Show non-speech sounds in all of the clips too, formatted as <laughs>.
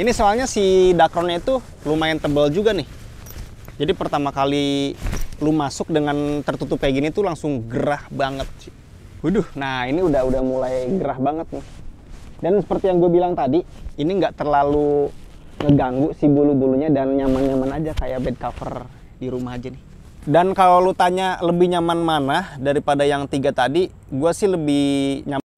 Ini soalnya si dakronnya itu lumayan tebal juga nih. Jadi pertama kali lu masuk dengan tertutup kayak gini tuh langsung gerah banget. Waduh, nah ini udah udah mulai gerah banget nih. Dan seperti yang gue bilang tadi, ini nggak terlalu ngeganggu si bulu-bulunya dan nyaman-nyaman aja kayak bed cover di rumah aja nih. Dan kalau lu tanya lebih nyaman mana daripada yang tiga tadi, gue sih lebih nyaman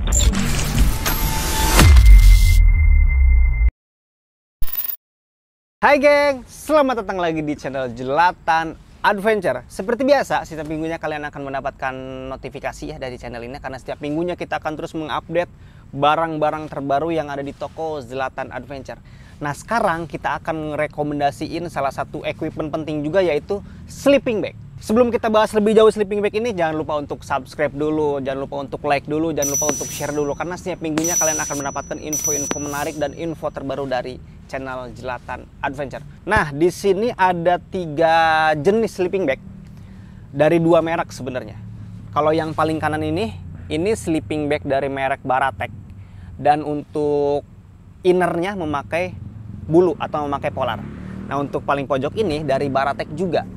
Hai geng, selamat datang lagi di channel Jelatan Adventure. Seperti biasa, setiap minggunya kalian akan mendapatkan notifikasi ya dari channel ini karena setiap minggunya kita akan terus mengupdate barang-barang terbaru yang ada di toko Jelatan Adventure. Nah, sekarang kita akan rekomendasiin salah satu equipment penting juga yaitu sleeping bag. Sebelum kita bahas lebih jauh sleeping bag ini, jangan lupa untuk subscribe dulu, jangan lupa untuk like dulu, jangan lupa untuk share dulu karena setiap minggunya kalian akan mendapatkan info-info menarik dan info terbaru dari channel Jelatan Adventure. Nah, di sini ada tiga jenis sleeping bag dari dua merek sebenarnya. Kalau yang paling kanan ini, ini sleeping bag dari merek Baratek. Dan untuk innernya memakai bulu atau memakai polar. Nah, untuk paling pojok ini dari Baratek juga.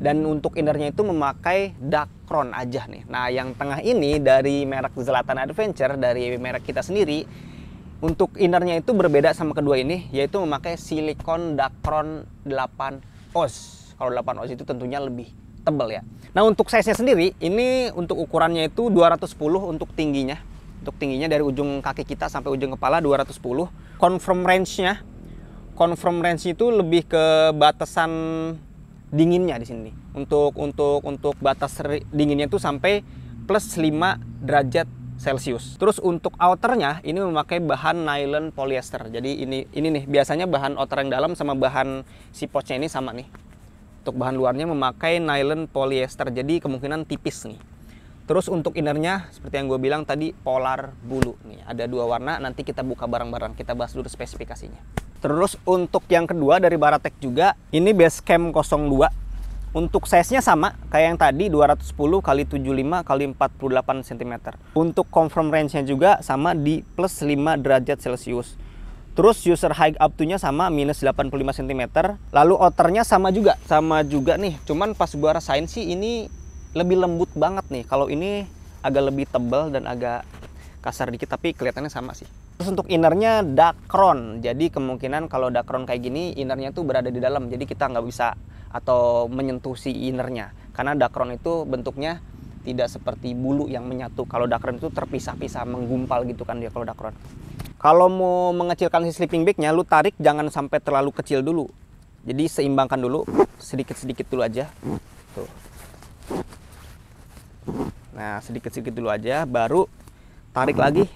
Dan untuk innernya itu memakai Dacron aja nih. Nah, yang tengah ini dari merek Zelatan Adventure dari merek kita sendiri untuk innernya itu berbeda sama kedua ini, yaitu memakai silikon Dacron 8 oz. Kalau 8 oz itu tentunya lebih tebal ya. Nah untuk size-nya sendiri, ini untuk ukurannya itu 210 untuk tingginya. Untuk tingginya dari ujung kaki kita sampai ujung kepala 210. Confirm range-nya, confirm range itu lebih ke batasan dinginnya di sini. Untuk untuk untuk batas dinginnya itu sampai plus 5 derajat Celsius. Terus untuk outernya ini memakai bahan nylon polyester. Jadi ini ini nih biasanya bahan outer yang dalam sama bahan si pouchnya ini sama nih. Untuk bahan luarnya memakai nylon polyester. Jadi kemungkinan tipis nih. Terus untuk innernya seperti yang gue bilang tadi polar bulu nih ada dua warna nanti kita buka barang-barang kita bahas dulu spesifikasinya. Terus untuk yang kedua dari Baratek juga ini base cam 02 untuk size-nya sama kayak yang tadi 210 kali 75 kali 48 cm. Untuk confirm range-nya juga sama di plus 5 derajat Celcius. Terus user high up to-nya sama minus 85 cm. Lalu outer-nya sama juga, sama juga nih. Cuman pas gua rasain sih ini lebih lembut banget nih. Kalau ini agak lebih tebal dan agak kasar dikit tapi kelihatannya sama sih. Terus untuk innernya Dacron. Jadi kemungkinan kalau Dacron kayak gini innernya tuh berada di dalam. Jadi kita nggak bisa atau menyentuh si innernya karena dakron itu bentuknya tidak seperti bulu yang menyatu kalau dakron itu terpisah-pisah menggumpal gitu kan dia kalau dakron kalau mau mengecilkan si sleeping bagnya lu tarik jangan sampai terlalu kecil dulu jadi seimbangkan dulu sedikit-sedikit dulu aja tuh nah sedikit-sedikit dulu aja baru tarik lagi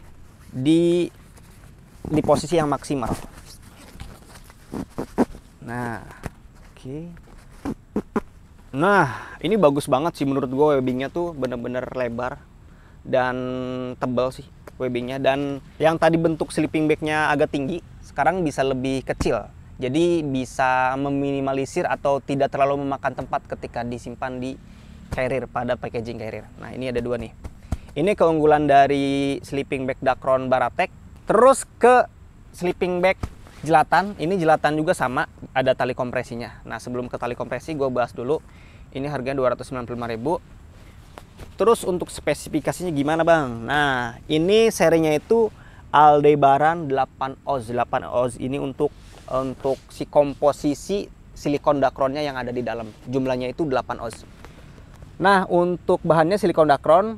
di di posisi yang maksimal nah oke okay. Nah, ini bagus banget sih menurut gue webbingnya tuh bener-bener lebar dan tebal sih webbingnya. Dan yang tadi bentuk sleeping bagnya agak tinggi, sekarang bisa lebih kecil. Jadi bisa meminimalisir atau tidak terlalu memakan tempat ketika disimpan di carrier pada packaging carrier. Nah, ini ada dua nih. Ini keunggulan dari sleeping bag Dacron Baratek. Terus ke sleeping bag Jelatan, ini jelatan juga sama, ada tali kompresinya. Nah, sebelum ke tali kompresi, gue bahas dulu. Ini harganya 295.000. Terus untuk spesifikasinya gimana bang? Nah, ini serinya itu Aldebaran 8 oz. 8 oz ini untuk untuk si komposisi silikon dakronnya yang ada di dalam. Jumlahnya itu 8 oz. Nah, untuk bahannya silikon dakron,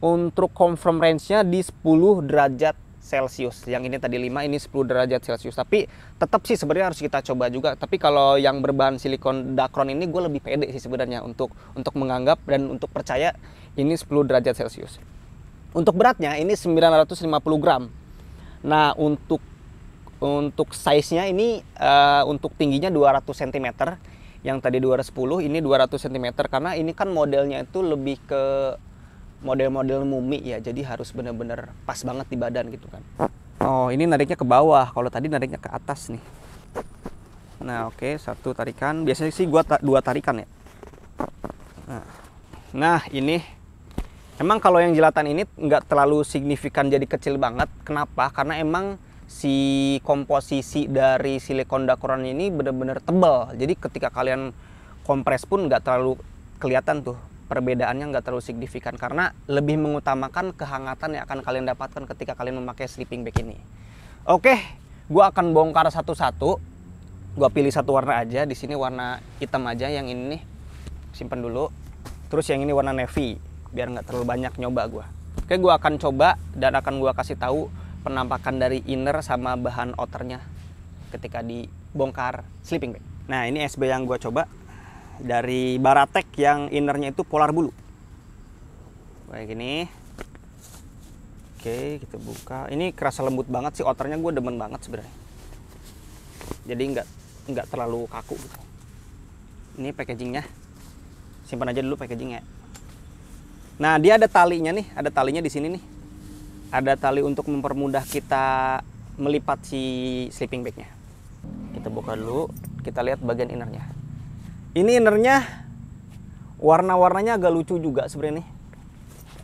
untuk confirm range-nya di 10 derajat Celcius. Yang ini tadi 5, ini 10 derajat Celcius. Tapi tetap sih sebenarnya harus kita coba juga. Tapi kalau yang berbahan silikon dakron ini gue lebih pede sih sebenarnya untuk untuk menganggap dan untuk percaya ini 10 derajat Celcius. Untuk beratnya ini 950 gram. Nah, untuk untuk size-nya ini uh, untuk tingginya 200 cm. Yang tadi 210 ini 200 cm karena ini kan modelnya itu lebih ke model-model mumi ya jadi harus benar-benar pas banget di badan gitu kan oh ini nariknya ke bawah kalau tadi nariknya ke atas nih nah oke okay, satu tarikan biasanya sih gua ta dua tarikan ya nah, nah ini emang kalau yang jelatan ini nggak terlalu signifikan jadi kecil banget kenapa karena emang si komposisi dari silikon dakron ini benar-benar tebal jadi ketika kalian kompres pun nggak terlalu kelihatan tuh perbedaannya nggak terlalu signifikan karena lebih mengutamakan kehangatan yang akan kalian dapatkan ketika kalian memakai sleeping bag ini. Oke, gue akan bongkar satu-satu. Gue pilih satu warna aja. Di sini warna hitam aja yang ini nih. Simpen dulu. Terus yang ini warna navy biar nggak terlalu banyak nyoba gue. Oke, gue akan coba dan akan gue kasih tahu penampakan dari inner sama bahan outernya ketika dibongkar sleeping bag. Nah, ini SB yang gue coba dari Baratek yang innernya itu polar bulu kayak gini oke kita buka ini kerasa lembut banget sih outernya gue demen banget sebenarnya jadi nggak nggak terlalu kaku gitu ini packagingnya simpan aja dulu packagingnya nah dia ada talinya nih ada talinya di sini nih ada tali untuk mempermudah kita melipat si sleeping bagnya kita buka dulu kita lihat bagian innernya ini innernya warna-warnanya agak lucu juga sebenarnya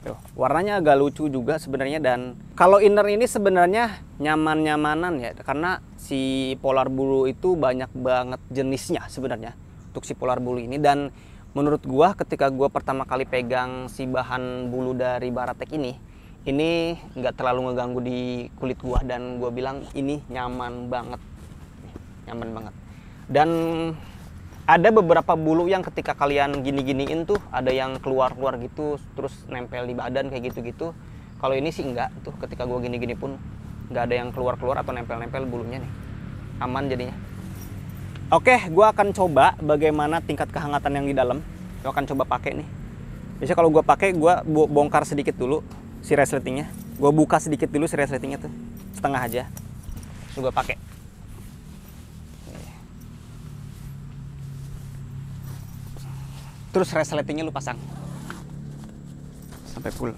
Tuh, warnanya agak lucu juga sebenarnya dan kalau inner ini sebenarnya nyaman-nyamanan ya karena si polar bulu itu banyak banget jenisnya sebenarnya untuk si polar bulu ini dan menurut gua ketika gua pertama kali pegang si bahan bulu dari Baratek ini ini nggak terlalu ngeganggu di kulit gua dan gua bilang ini nyaman banget nyaman banget dan ada beberapa bulu yang ketika kalian gini-giniin tuh ada yang keluar-keluar gitu terus nempel di badan kayak gitu-gitu kalau ini sih enggak tuh ketika gue gini-gini pun enggak ada yang keluar-keluar atau nempel-nempel bulunya nih aman jadinya oke gue akan coba bagaimana tingkat kehangatan yang di dalam gue akan coba pakai nih bisa kalau gue pakai gue bongkar sedikit dulu si resletingnya gue buka sedikit dulu si resletingnya tuh setengah aja terus gue pakai terus resletingnya lu pasang sampai full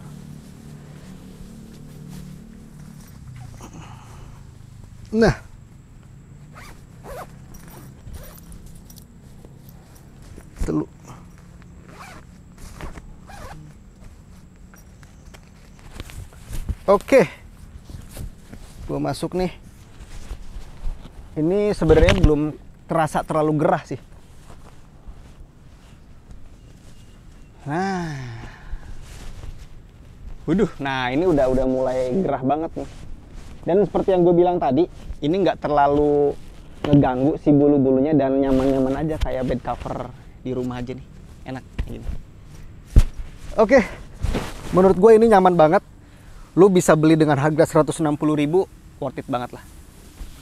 nah teluk oke gue masuk nih ini sebenarnya belum terasa terlalu gerah sih Waduh, nah ini udah udah mulai gerah banget nih. Dan seperti yang gue bilang tadi, ini nggak terlalu ngeganggu si bulu-bulunya dan nyaman-nyaman aja kayak bed cover di rumah aja nih. Enak gitu. Oke. Menurut gue ini nyaman banget. Lu bisa beli dengan harga 160.000 worth it banget lah.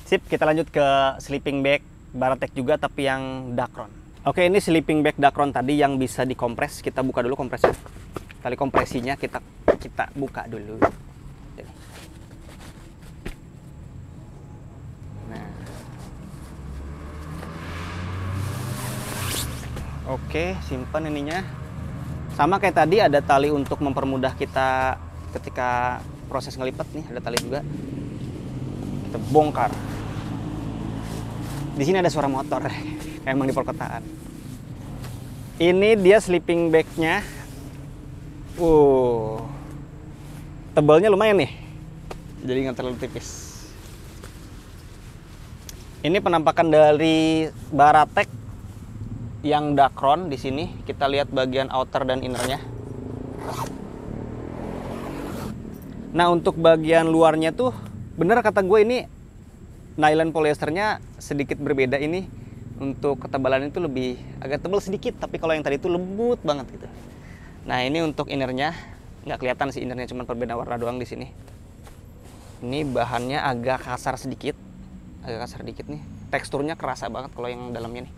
Sip, kita lanjut ke sleeping bag Baratek juga tapi yang Dacron. Oke, ini sleeping bag Dacron tadi yang bisa dikompres. Kita buka dulu kompresnya tali kompresinya kita kita buka dulu nah. oke simpan ininya sama kayak tadi ada tali untuk mempermudah kita ketika proses ngelipat nih ada tali juga kita bongkar di sini ada suara motor <laughs> emang di perkotaan ini dia sleeping bagnya Uh, Tebalnya lumayan nih. Jadi nggak terlalu tipis. Ini penampakan dari Baratek yang dakron di sini. Kita lihat bagian outer dan innernya. Nah, untuk bagian luarnya tuh bener kata gue ini nylon polyesternya sedikit berbeda ini untuk ketebalan itu lebih agak tebal sedikit tapi kalau yang tadi itu lembut banget gitu Nah ini untuk innernya nggak kelihatan sih innernya cuma perbedaan warna doang di sini. Ini bahannya agak kasar sedikit, agak kasar sedikit nih. Teksturnya kerasa banget kalau yang dalamnya nih.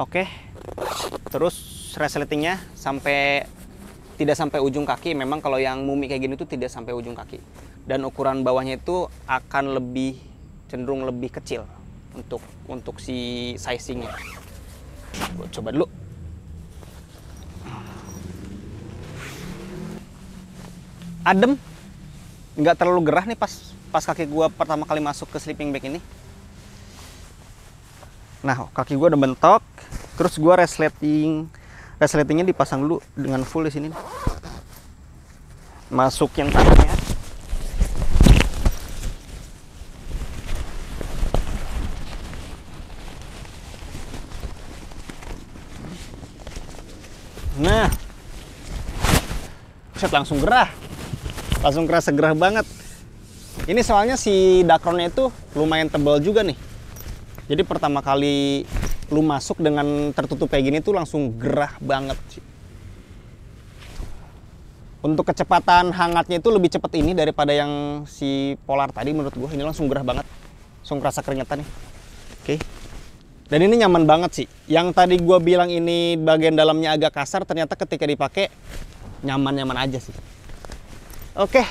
Oke, terus resletingnya sampai tidak sampai ujung kaki. Memang kalau yang mumi kayak gini tuh tidak sampai ujung kaki. Dan ukuran bawahnya itu akan lebih cenderung lebih kecil untuk untuk si sizingnya. Gue coba dulu. adem nggak terlalu gerah nih pas pas kaki gue pertama kali masuk ke sleeping bag ini nah kaki gue udah bentok terus gue resleting resletingnya dipasang dulu dengan full di sini masukin tangannya nah set langsung gerah langsung kerasa gerah banget ini soalnya si dakronnya itu lumayan tebal juga nih jadi pertama kali lu masuk dengan tertutup kayak gini tuh langsung gerah banget untuk kecepatan hangatnya itu lebih cepat ini daripada yang si polar tadi menurut gue ini langsung gerah banget langsung kerasa keringetan nih oke dan ini nyaman banget sih yang tadi gue bilang ini bagian dalamnya agak kasar ternyata ketika dipakai nyaman-nyaman aja sih Oke,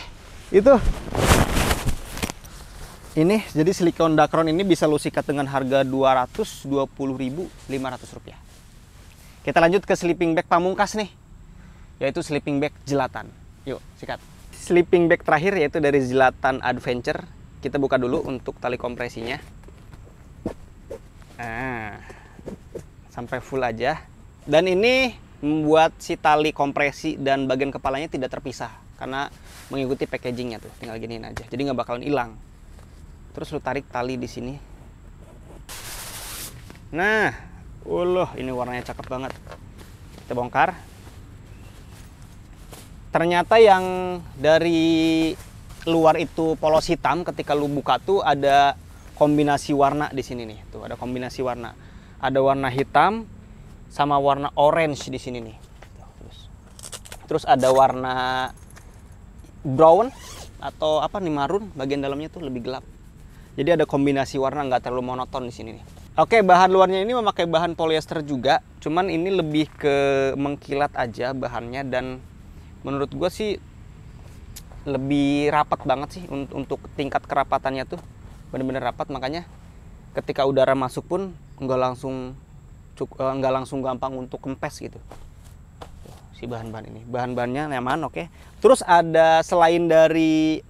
itu. Ini jadi silikon dacron ini bisa lu sikat dengan harga 220.500 rupiah. Kita lanjut ke sleeping bag pamungkas nih. Yaitu sleeping bag jelatan. Yuk, sikat. Sleeping bag terakhir yaitu dari jelatan adventure. Kita buka dulu untuk tali kompresinya. Nah, sampai full aja. Dan ini membuat si tali kompresi dan bagian kepalanya tidak terpisah karena mengikuti packagingnya tuh tinggal giniin aja jadi nggak bakalan hilang terus lu tarik tali di sini nah uloh ini warnanya cakep banget kita bongkar ternyata yang dari luar itu polos hitam ketika lu buka tuh ada kombinasi warna di sini nih tuh ada kombinasi warna ada warna hitam sama warna orange di sini nih terus ada warna brown atau apa nih marun bagian dalamnya tuh lebih gelap. Jadi ada kombinasi warna nggak terlalu monoton di sini nih. Oke, bahan luarnya ini memakai bahan polyester juga, cuman ini lebih ke mengkilat aja bahannya dan menurut gue sih lebih rapat banget sih untuk tingkat kerapatannya tuh bener-bener rapat makanya ketika udara masuk pun nggak langsung eh, nggak langsung gampang untuk kempes gitu si bahan-bahan ini. Bahan-bahannya nyaman, oke. Terus ada selain dari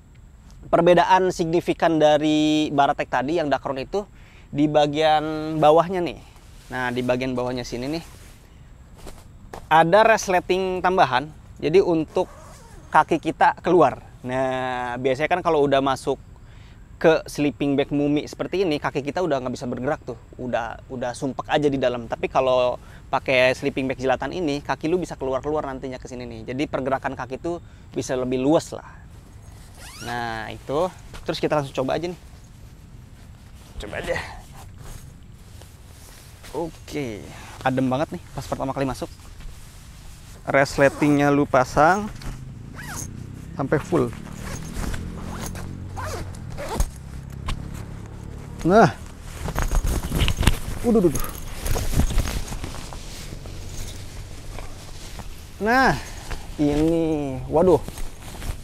perbedaan signifikan dari Baratek tadi yang Dakron itu di bagian bawahnya nih. Nah, di bagian bawahnya sini nih ada resleting tambahan. Jadi untuk kaki kita keluar. Nah, biasanya kan kalau udah masuk ke sleeping bag mumi seperti ini kaki kita udah nggak bisa bergerak tuh udah udah sumpek aja di dalam tapi kalau pakai sleeping bag jilatan ini kaki lu bisa keluar keluar nantinya ke sini nih jadi pergerakan kaki tuh bisa lebih luas lah nah itu terus kita langsung coba aja nih coba aja oke adem banget nih pas pertama kali masuk resletingnya lu pasang sampai full Nah. Udah, udah. Nah, ini waduh.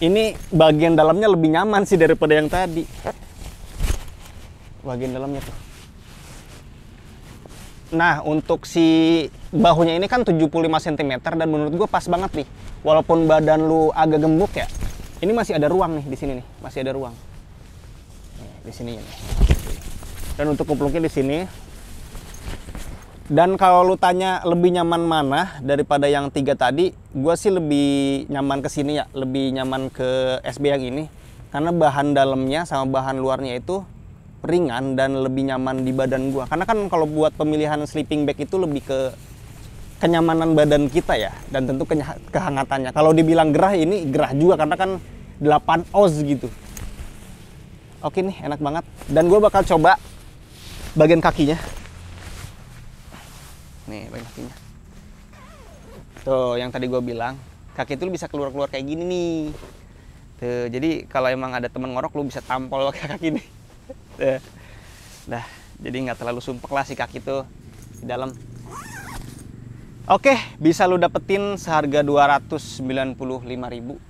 Ini bagian dalamnya lebih nyaman sih daripada yang tadi. Bagian dalamnya tuh. Nah, untuk si bahunya ini kan 75 cm dan menurut gue pas banget nih. Walaupun badan lu agak gemuk ya, ini masih ada ruang nih di sini nih, masih ada ruang. Nih, di sini nih dan untuk kuplungnya di sini dan kalau lu tanya lebih nyaman mana daripada yang tiga tadi, gue sih lebih nyaman ke sini ya, lebih nyaman ke SB yang ini. Karena bahan dalamnya sama bahan luarnya itu ringan dan lebih nyaman di badan gue. Karena kan kalau buat pemilihan sleeping bag itu lebih ke kenyamanan badan kita ya, dan tentu kehangatannya. Kalau dibilang gerah ini gerah juga karena kan 8 oz gitu. Oke nih, enak banget. Dan gue bakal coba bagian kakinya. Nih, bagian kakinya. Tuh, yang tadi gue bilang, kaki itu bisa keluar-keluar kayak gini nih. Tuh, jadi kalau emang ada temen ngorok, lu bisa tampol <laughs> pakai kaki ini. Dah, jadi nggak terlalu sumpek lah si kaki itu di dalam. Oke, bisa lu dapetin seharga 295.000.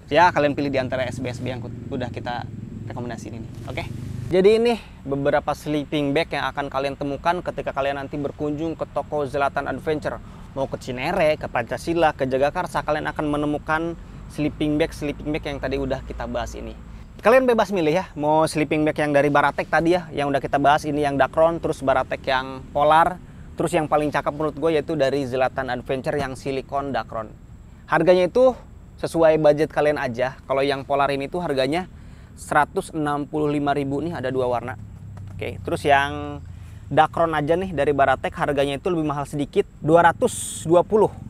Ya, kalian pilih di antara SBSB yang udah kita rekomendasi ini. Oke. Jadi ini beberapa sleeping bag yang akan kalian temukan ketika kalian nanti berkunjung ke toko Zelatan Adventure. Mau ke Cinere, ke Pancasila, ke Jagakarsa, kalian akan menemukan sleeping bag sleeping bag yang tadi udah kita bahas ini. Kalian bebas milih ya, mau sleeping bag yang dari Baratek tadi ya, yang udah kita bahas ini yang Dacron, terus Baratek yang Polar, terus yang paling cakep menurut gue yaitu dari Zelatan Adventure yang silikon Dacron. Harganya itu sesuai budget kalian aja. Kalau yang Polar ini tuh harganya 165.000 nih ada dua warna. Oke, terus yang Dakron aja nih dari Baratek harganya itu lebih mahal sedikit 220.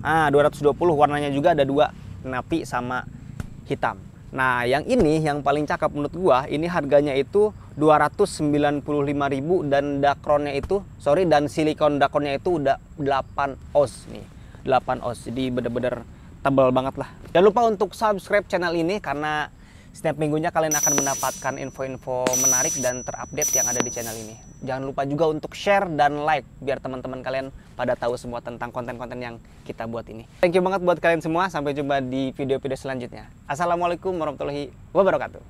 Ah, 220 warnanya juga ada dua, napi sama hitam. Nah, yang ini yang paling cakep menurut gua, ini harganya itu 295.000 dan dakronnya itu, sorry dan silikon dakronnya itu udah 8 oz nih. 8 oz. Jadi bener-bener tebal banget lah. Jangan lupa untuk subscribe channel ini karena setiap minggunya kalian akan mendapatkan info-info menarik dan terupdate yang ada di channel ini. Jangan lupa juga untuk share dan like biar teman-teman kalian pada tahu semua tentang konten-konten yang kita buat ini. Thank you banget buat kalian semua. Sampai jumpa di video-video selanjutnya. Assalamualaikum warahmatullahi wabarakatuh.